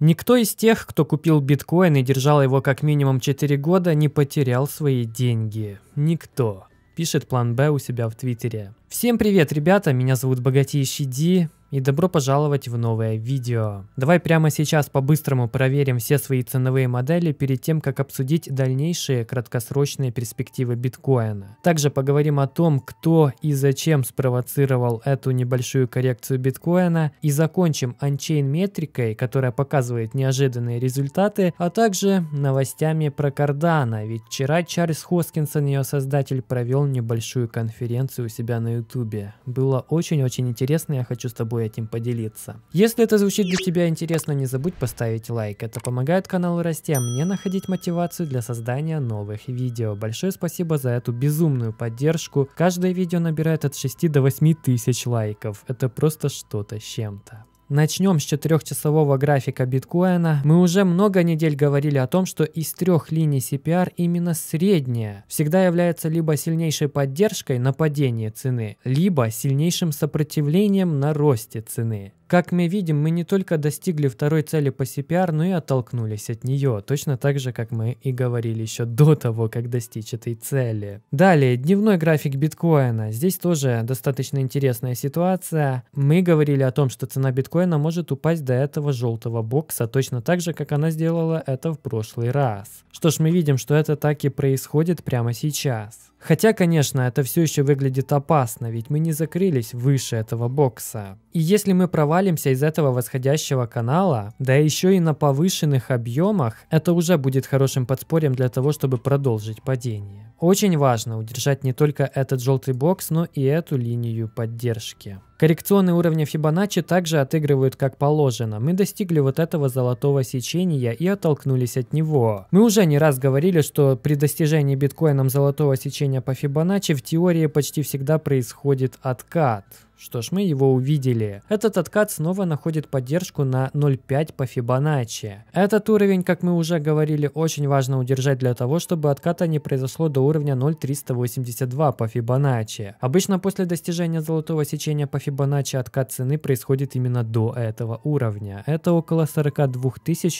Никто из тех, кто купил биткоин и держал его как минимум 4 года, не потерял свои деньги. Никто. Пишет План Б у себя в Твиттере. Всем привет, ребята, меня зовут Богатейший Ди и добро пожаловать в новое видео. Давай прямо сейчас по-быстрому проверим все свои ценовые модели перед тем, как обсудить дальнейшие краткосрочные перспективы биткоина. Также поговорим о том, кто и зачем спровоцировал эту небольшую коррекцию биткоина и закончим анчейн метрикой, которая показывает неожиданные результаты, а также новостями про Кардана, ведь вчера Чарльз Хоскинсон, ее создатель, провел небольшую конференцию у себя на ютубе. Было очень-очень интересно, я хочу с тобой тобой этим поделиться. Если это звучит для тебя интересно, не забудь поставить лайк. Это помогает каналу расти, а мне находить мотивацию для создания новых видео. Большое спасибо за эту безумную поддержку. Каждое видео набирает от 6 до 8 тысяч лайков. Это просто что-то с чем-то. Начнем с четырехчасового графика биткоина. Мы уже много недель говорили о том, что из трех линий CPR именно средняя всегда является либо сильнейшей поддержкой на падении цены, либо сильнейшим сопротивлением на росте цены. Как мы видим, мы не только достигли второй цели по CPR, но и оттолкнулись от нее, точно так же, как мы и говорили еще до того, как достичь этой цели. Далее, дневной график биткоина. Здесь тоже достаточно интересная ситуация. Мы говорили о том, что цена биткоина она может упасть до этого желтого бокса, точно так же, как она сделала это в прошлый раз. Что ж, мы видим, что это так и происходит прямо сейчас. Хотя, конечно, это все еще выглядит опасно, ведь мы не закрылись выше этого бокса. И если мы провалимся из этого восходящего канала, да еще и на повышенных объемах, это уже будет хорошим подспорьем для того, чтобы продолжить падение. Очень важно удержать не только этот желтый бокс, но и эту линию поддержки. Коррекционные уровни Фибоначчи также отыгрывают как положено. Мы достигли вот этого золотого сечения и оттолкнулись от него. Мы уже не раз говорили, что при достижении биткоином золотого сечения вращения по Фибоначчи в теории почти всегда происходит откат – что ж, мы его увидели. Этот откат снова находит поддержку на 0.5 по Фибоначчи. Этот уровень, как мы уже говорили, очень важно удержать для того, чтобы отката не произошло до уровня 0.382 по Фибоначчи. Обычно после достижения золотого сечения по Фибоначчи откат цены происходит именно до этого уровня. Это около 42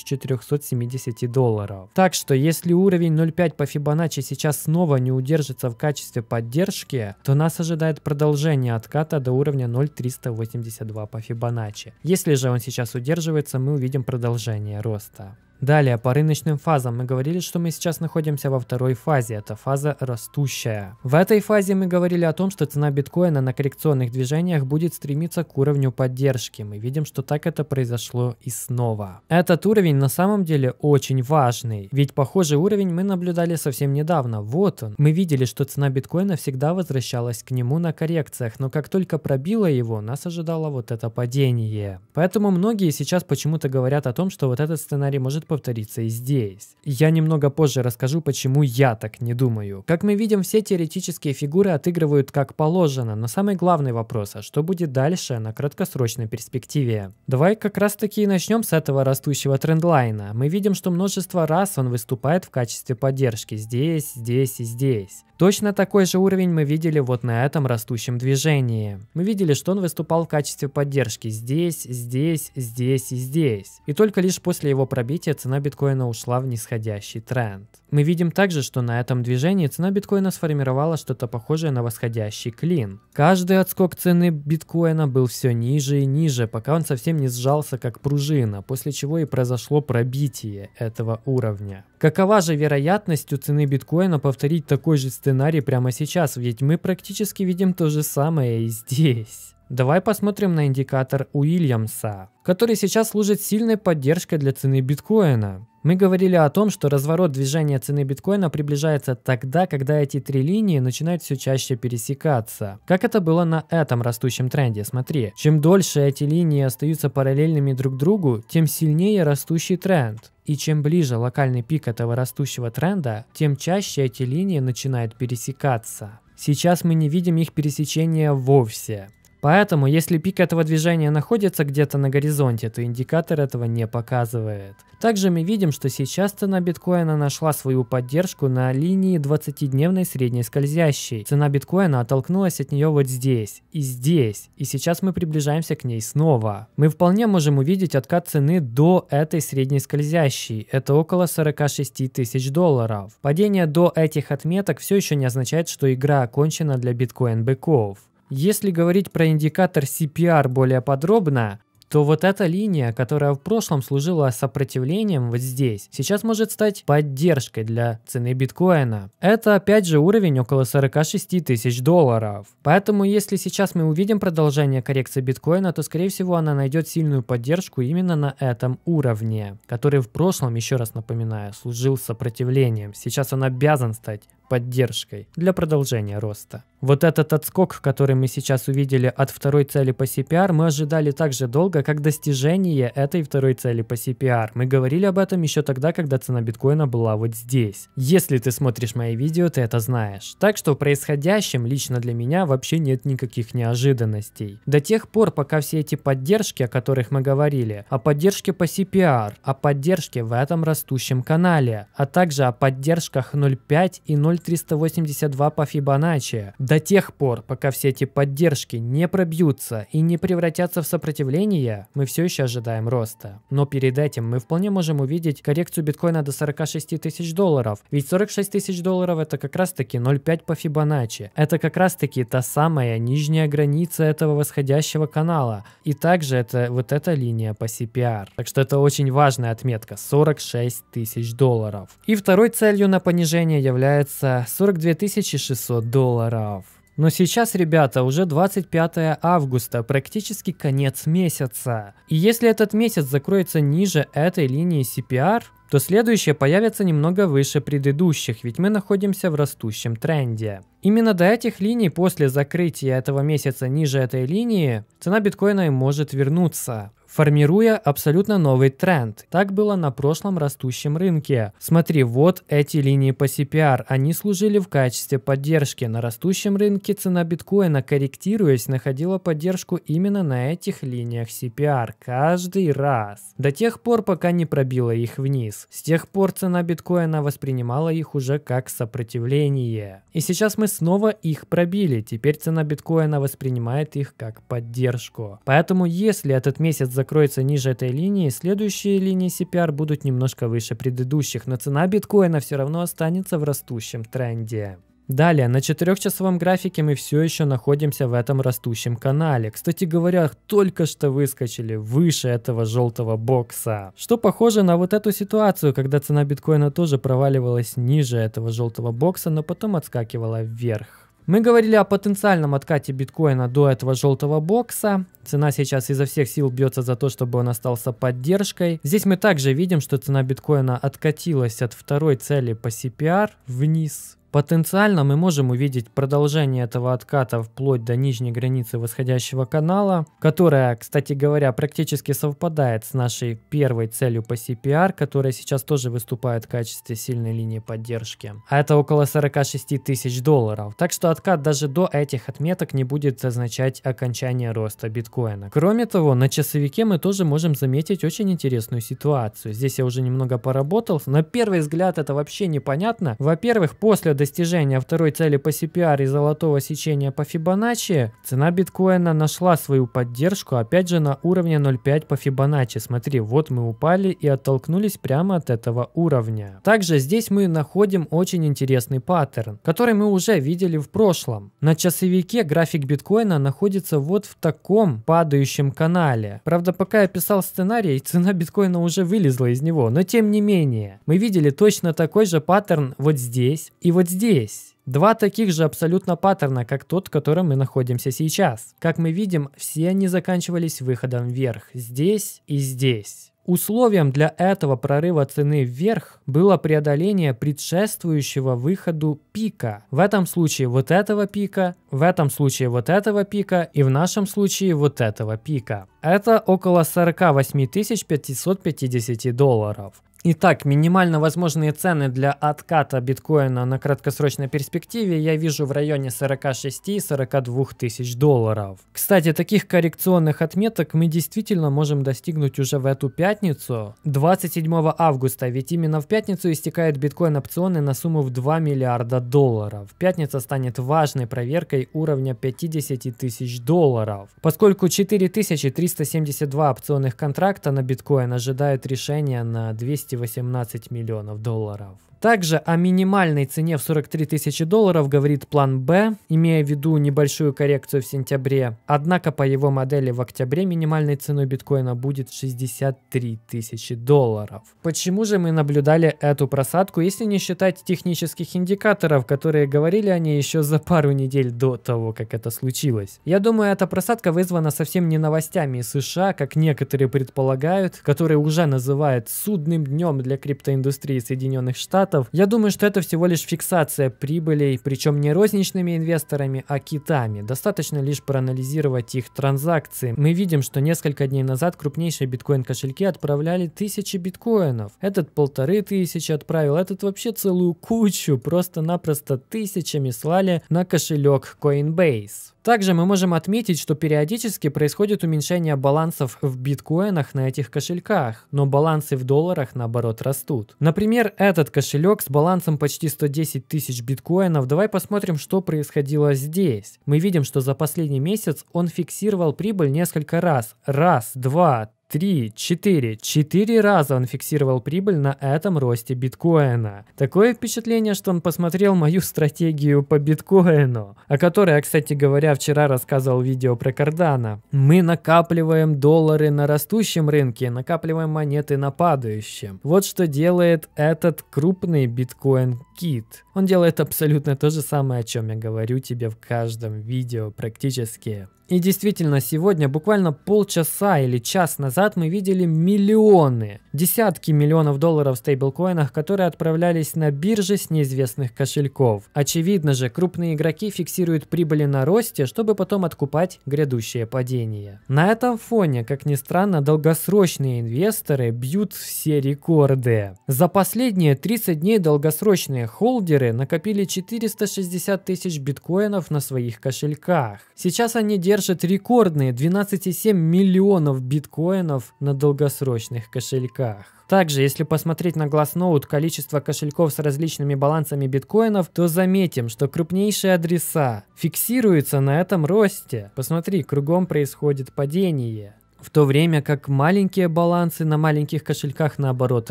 470 долларов. Так что, если уровень 0.5 по Фибоначчи сейчас снова не удержится в качестве поддержки, то нас ожидает продолжение отката до уровня уровня 0,382 по Фибоначчи. Если же он сейчас удерживается, мы увидим продолжение роста. Далее, по рыночным фазам мы говорили, что мы сейчас находимся во второй фазе, это фаза растущая. В этой фазе мы говорили о том, что цена биткоина на коррекционных движениях будет стремиться к уровню поддержки. Мы видим, что так это произошло и снова. Этот уровень на самом деле очень важный, ведь похожий уровень мы наблюдали совсем недавно, вот он. Мы видели, что цена биткоина всегда возвращалась к нему на коррекциях, но как только пробила его, нас ожидало вот это падение. Поэтому многие сейчас почему-то говорят о том, что вот этот сценарий может может повториться и здесь. Я немного позже расскажу, почему я так не думаю. Как мы видим, все теоретические фигуры отыгрывают как положено, но самый главный вопрос, а что будет дальше на краткосрочной перспективе? Давай как раз таки и начнем с этого растущего трендлайна. Мы видим, что множество раз он выступает в качестве поддержки здесь, здесь и здесь. Точно такой же уровень мы видели вот на этом растущем движении. Мы видели, что он выступал в качестве поддержки здесь, здесь, здесь и здесь. И только лишь после его пробития цена биткоина ушла в нисходящий тренд. Мы видим также, что на этом движении цена биткоина сформировала что-то похожее на восходящий клин. Каждый отскок цены биткоина был все ниже и ниже, пока он совсем не сжался как пружина, после чего и произошло пробитие этого уровня. Какова же вероятность у цены биткоина повторить такой же сценарий прямо сейчас, ведь мы практически видим то же самое и здесь. Давай посмотрим на индикатор Уильямса, который сейчас служит сильной поддержкой для цены биткоина. Мы говорили о том, что разворот движения цены биткоина приближается тогда, когда эти три линии начинают все чаще пересекаться. Как это было на этом растущем тренде, смотри. Чем дольше эти линии остаются параллельными друг другу, тем сильнее растущий тренд. И чем ближе локальный пик этого растущего тренда, тем чаще эти линии начинают пересекаться. Сейчас мы не видим их пересечения вовсе. Поэтому, если пик этого движения находится где-то на горизонте, то индикатор этого не показывает. Также мы видим, что сейчас цена биткоина нашла свою поддержку на линии 20-дневной средней скользящей. Цена биткоина оттолкнулась от нее вот здесь и здесь, и сейчас мы приближаемся к ней снова. Мы вполне можем увидеть откат цены до этой средней скользящей, это около 46 тысяч долларов. Падение до этих отметок все еще не означает, что игра окончена для биткоин-быков. Если говорить про индикатор CPR более подробно, то вот эта линия, которая в прошлом служила сопротивлением вот здесь, сейчас может стать поддержкой для цены биткоина. Это опять же уровень около 46 тысяч долларов. Поэтому если сейчас мы увидим продолжение коррекции биткоина, то скорее всего она найдет сильную поддержку именно на этом уровне, который в прошлом, еще раз напоминаю, служил сопротивлением. Сейчас он обязан стать поддержкой для продолжения роста. Вот этот отскок, который мы сейчас увидели от второй цели по CPR, мы ожидали так же долго, как достижение этой второй цели по CPR. Мы говорили об этом еще тогда, когда цена биткоина была вот здесь. Если ты смотришь мои видео, ты это знаешь. Так что в происходящем лично для меня вообще нет никаких неожиданностей. До тех пор, пока все эти поддержки, о которых мы говорили, о поддержке по CPR, о поддержке в этом растущем канале, а также о поддержках 0.5 и 0. 0,382 по Фибоначчи до тех пор, пока все эти поддержки не пробьются и не превратятся в сопротивление, мы все еще ожидаем роста. Но перед этим мы вполне можем увидеть коррекцию биткоина до 46 тысяч долларов, ведь 46 тысяч долларов это как раз таки 0,5 по Фибоначчи. Это как раз таки та самая нижняя граница этого восходящего канала. И также это вот эта линия по CPR. Так что это очень важная отметка 46 тысяч долларов. И второй целью на понижение является обойдется 42 600 долларов. Но сейчас, ребята, уже 25 августа, практически конец месяца. И если этот месяц закроется ниже этой линии CPR, то следующее появится немного выше предыдущих, ведь мы находимся в растущем тренде. Именно до этих линий после закрытия этого месяца ниже этой линии цена биткоина и может вернуться формируя абсолютно новый тренд. Так было на прошлом растущем рынке. Смотри, вот эти линии по CPR, они служили в качестве поддержки. На растущем рынке цена биткоина, корректируясь, находила поддержку именно на этих линиях CPR каждый раз. До тех пор, пока не пробила их вниз. С тех пор цена биткоина воспринимала их уже как сопротивление. И сейчас мы снова их пробили. Теперь цена биткоина воспринимает их как поддержку. Поэтому если этот месяц за закроется ниже этой линии, следующие линии CPR будут немножко выше предыдущих, но цена биткоина все равно останется в растущем тренде. Далее, на 4-часовом графике мы все еще находимся в этом растущем канале. Кстати говоря, только что выскочили выше этого желтого бокса. Что похоже на вот эту ситуацию, когда цена биткоина тоже проваливалась ниже этого желтого бокса, но потом отскакивала вверх. Мы говорили о потенциальном откате биткоина до этого желтого бокса. Цена сейчас изо всех сил бьется за то, чтобы он остался поддержкой. Здесь мы также видим, что цена биткоина откатилась от второй цели по CPR вниз Потенциально мы можем увидеть продолжение этого отката вплоть до нижней границы восходящего канала, которая, кстати говоря, практически совпадает с нашей первой целью по CPR, которая сейчас тоже выступает в качестве сильной линии поддержки. А это около 46 тысяч долларов. Так что откат даже до этих отметок не будет означать окончание роста биткоина. Кроме того, на часовике мы тоже можем заметить очень интересную ситуацию. Здесь я уже немного поработал. На первый взгляд это вообще непонятно. Во-первых, после достижения достижения второй цели по CPR и золотого сечения по Fibonacci, цена биткоина нашла свою поддержку опять же на уровне 0.5 по Fibonacci. Смотри, вот мы упали и оттолкнулись прямо от этого уровня. Также здесь мы находим очень интересный паттерн, который мы уже видели в прошлом. На часовике график биткоина находится вот в таком падающем канале. Правда, пока я писал сценарий, цена биткоина уже вылезла из него, но тем не менее, мы видели точно такой же паттерн вот здесь и вот вот здесь Два таких же абсолютно паттерна, как тот, в котором мы находимся сейчас. Как мы видим, все они заканчивались выходом вверх, здесь и здесь. Условием для этого прорыва цены вверх было преодоление предшествующего выходу пика. В этом случае вот этого пика, в этом случае вот этого пика и в нашем случае вот этого пика. Это около 48 550 долларов. Итак, минимально возможные цены для отката биткоина на краткосрочной перспективе я вижу в районе 46-42 тысяч долларов. Кстати, таких коррекционных отметок мы действительно можем достигнуть уже в эту пятницу, 27 августа, ведь именно в пятницу истекают биткоин-опционы на сумму в 2 миллиарда долларов. Пятница станет важной проверкой уровня 50 тысяч долларов, поскольку 4372 опционных контракта на биткоин ожидают решения на 200 218 миллионов долларов. Также о минимальной цене в 43 тысячи долларов говорит план «Б», имея в виду небольшую коррекцию в сентябре. Однако по его модели в октябре минимальной ценой биткоина будет 63 тысячи долларов. Почему же мы наблюдали эту просадку, если не считать технических индикаторов, которые говорили о ней еще за пару недель до того, как это случилось? Я думаю, эта просадка вызвана совсем не новостями из США, как некоторые предполагают, которые уже называют судным днем для криптоиндустрии Соединенных Штатов, китов. Я думаю, что это всего лишь фиксация прибылей, причем не розничными инвесторами, а китами. Достаточно лишь проанализировать их транзакции. Мы видим, что несколько дней назад крупнейшие биткоин-кошельки отправляли тысячи биткоинов. Этот полторы тысячи отправил, этот вообще целую кучу, просто-напросто тысячами слали на кошелек Coinbase. Также мы можем отметить, что периодически происходит уменьшение балансов в биткоинах на этих кошельках, но балансы в долларах наоборот растут. Например, этот кошелек с балансом почти 110 тысяч биткоинов, давай посмотрим, что происходило здесь. Мы видим, что за последний месяц он фиксировал прибыль несколько раз. Раз, два, Три, четыре, четыре раза он фиксировал прибыль на этом росте биткоина. Такое впечатление, что он посмотрел мою стратегию по биткоину, о которой я, кстати говоря, вчера рассказывал видео про кардана. Мы накапливаем доллары на растущем рынке, накапливаем монеты на падающем. Вот что делает этот крупный биткоин-кит. Он делает абсолютно то же самое, о чем я говорю тебе в каждом видео практически. И действительно, сегодня, буквально полчаса или час назад, мы видели миллионы, десятки миллионов долларов в стейблкоинах, которые отправлялись на биржи с неизвестных кошельков. Очевидно же, крупные игроки фиксируют прибыли на росте, чтобы потом откупать грядущее падение. На этом фоне, как ни странно, долгосрочные инвесторы бьют все рекорды. За последние 30 дней долгосрочные холдеры накопили 460 тысяч биткоинов на своих кошельках. Сейчас они держат держит рекордные 12,7 миллионов биткоинов на долгосрочных кошельках. Также, если посмотреть на Glassnode количество кошельков с различными балансами биткоинов, то заметим, что крупнейшие адреса фиксируются на этом росте. Посмотри, кругом происходит падение. В то время как маленькие балансы на маленьких кошельках наоборот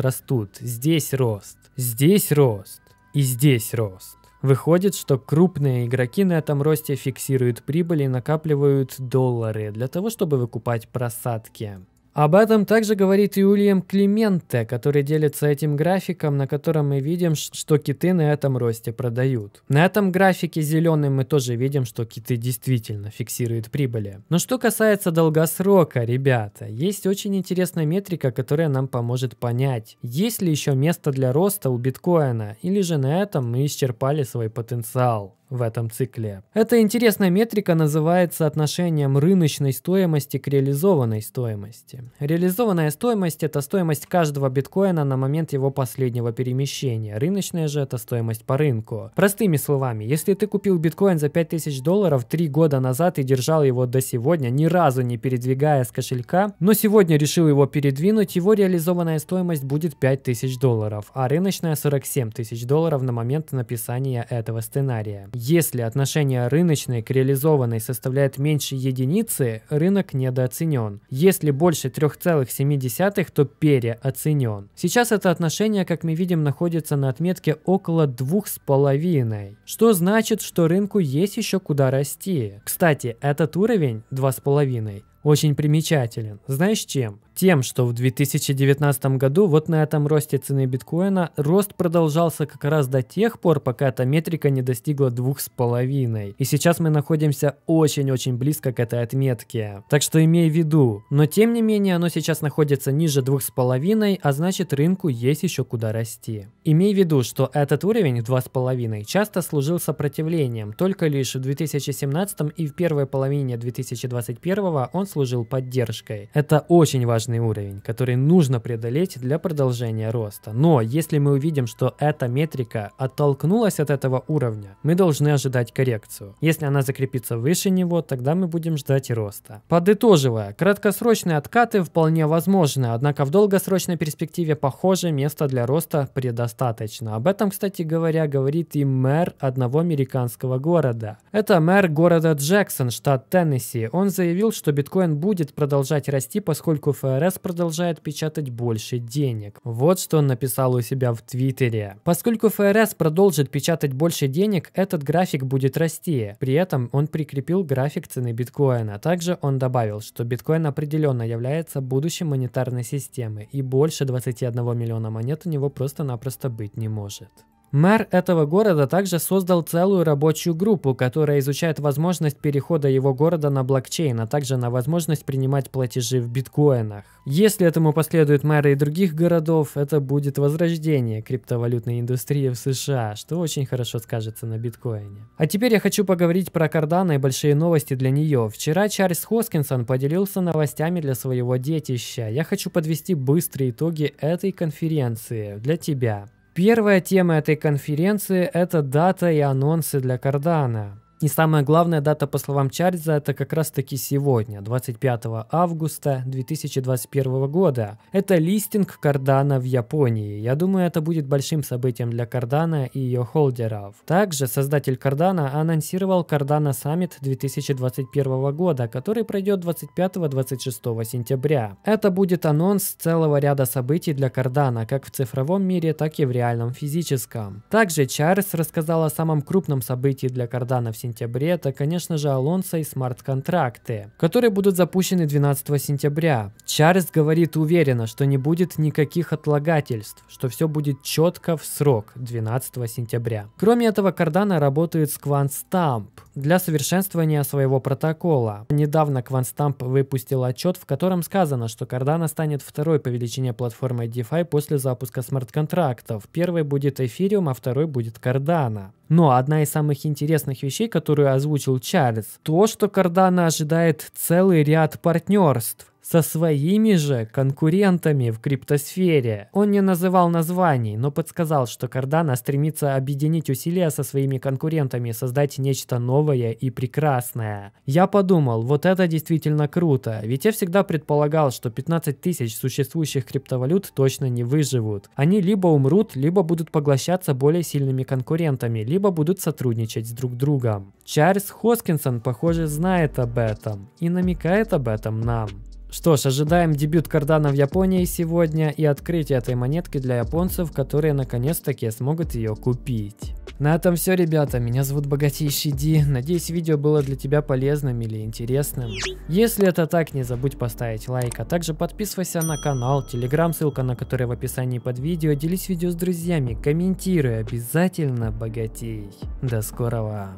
растут. Здесь рост, здесь рост и здесь рост. Выходит, что крупные игроки на этом росте фиксируют прибыль и накапливают доллары для того, чтобы выкупать просадки. Об этом также говорит и Уильям Клименте, который делится этим графиком, на котором мы видим, что киты на этом росте продают. На этом графике зеленым мы тоже видим, что киты действительно фиксируют прибыли. Но что касается долгосрока, ребята, есть очень интересная метрика, которая нам поможет понять, есть ли еще место для роста у биткоина, или же на этом мы исчерпали свой потенциал в этом цикле. Эта интересная метрика называется отношением рыночной стоимости к реализованной стоимости. Реализованная стоимость – это стоимость каждого биткоина на момент его последнего перемещения. Рыночная же – это стоимость по рынку. Простыми словами, если ты купил биткоин за 5000 долларов 3 года назад и держал его до сегодня, ни разу не передвигая с кошелька, но сегодня решил его передвинуть, его реализованная стоимость будет 5000 долларов, а рыночная – 47 тысяч долларов на момент написания этого сценария. Если отношение рыночной к реализованной составляет меньше единицы, рынок недооценен. Если больше 3,7, то переоценен. Сейчас это отношение, как мы видим, находится на отметке около 2,5, что значит, что рынку есть еще куда расти. Кстати, этот уровень 2,5 очень примечателен. Знаешь чем? тем, что в 2019 году вот на этом росте цены биткоина рост продолжался как раз до тех пор, пока эта метрика не достигла 2,5. И сейчас мы находимся очень-очень близко к этой отметке. Так что имей в виду. Но тем не менее оно сейчас находится ниже 2,5, а значит рынку есть еще куда расти. Имей в виду, что этот уровень 2,5 часто служил сопротивлением, только лишь в 2017 и в первой половине 2021 он служил поддержкой. Это очень важно важный уровень, который нужно преодолеть для продолжения роста. Но если мы увидим, что эта метрика оттолкнулась от этого уровня, мы должны ожидать коррекцию. Если она закрепится выше него, тогда мы будем ждать роста. Подытоживая, краткосрочные откаты вполне возможны, однако в долгосрочной перспективе, похоже, места для роста предостаточно. Об этом, кстати говоря, говорит и мэр одного американского города. Это мэр города Джексон, штат Теннесси. Он заявил, что биткоин будет продолжать расти, поскольку ФРС ФРС продолжает печатать больше денег. Вот что он написал у себя в Твиттере. Поскольку ФРС продолжит печатать больше денег, этот график будет расти. При этом он прикрепил график цены биткоина. Также он добавил, что биткоин определенно является будущим монетарной системы и больше 21 миллиона монет у него просто-напросто быть не может. Мэр этого города также создал целую рабочую группу, которая изучает возможность перехода его города на блокчейн, а также на возможность принимать платежи в биткоинах. Если этому последуют мэры и других городов, это будет возрождение криптовалютной индустрии в США, что очень хорошо скажется на биткоине. А теперь я хочу поговорить про Кардана и большие новости для нее. Вчера Чарльз Хоскинсон поделился новостями для своего детища. Я хочу подвести быстрые итоги этой конференции для тебя. Первая тема этой конференции – это дата и анонсы для кардана. И самая главная дата, по словам Чарльза, это как раз-таки сегодня, 25 августа 2021 года. Это листинг Кардана в Японии. Я думаю, это будет большим событием для Кардана и ее холдеров. Также создатель Кардана анонсировал Кардана Саммит 2021 года, который пройдет 25-26 сентября. Это будет анонс целого ряда событий для Кардана, как в цифровом мире, так и в реальном физическом. Также Чарльз рассказал о самом крупном событии для Кардана в сентябре сентябре, это, конечно же, Алонсо и смарт-контракты, которые будут запущены 12 сентября. Чарльз говорит уверенно, что не будет никаких отлагательств, что все будет четко в срок 12 сентября. Кроме этого, Кардана работает с QuantStamp для совершенствования своего протокола. Недавно QuantStamp выпустил отчет, в котором сказано, что Cardano станет второй по величине платформой DeFi после запуска смарт-контрактов. Первый будет Ethereum, а второй будет Cardano. Но одна из самых интересных вещей, которую озвучил Чарльз, то, что Кардана ожидает целый ряд партнерств, со своими же конкурентами в криптосфере. Он не называл названий, но подсказал, что Кардана стремится объединить усилия со своими конкурентами, и создать нечто новое и прекрасное. Я подумал, вот это действительно круто, ведь я всегда предполагал, что 15 тысяч существующих криптовалют точно не выживут. Они либо умрут, либо будут поглощаться более сильными конкурентами, либо будут сотрудничать с друг другом. Чарльз Хоскинсон, похоже, знает об этом и намекает об этом нам. Что ж, ожидаем дебют кардана в Японии сегодня и открытие этой монетки для японцев, которые наконец-таки смогут ее купить. На этом все, ребята. Меня зовут Богатейший Ди. Надеюсь, видео было для тебя полезным или интересным. Если это так, не забудь поставить лайк, а также подписывайся на канал, телеграм, ссылка на который в описании под видео. Делись видео с друзьями, комментируй, обязательно богатей. До скорого.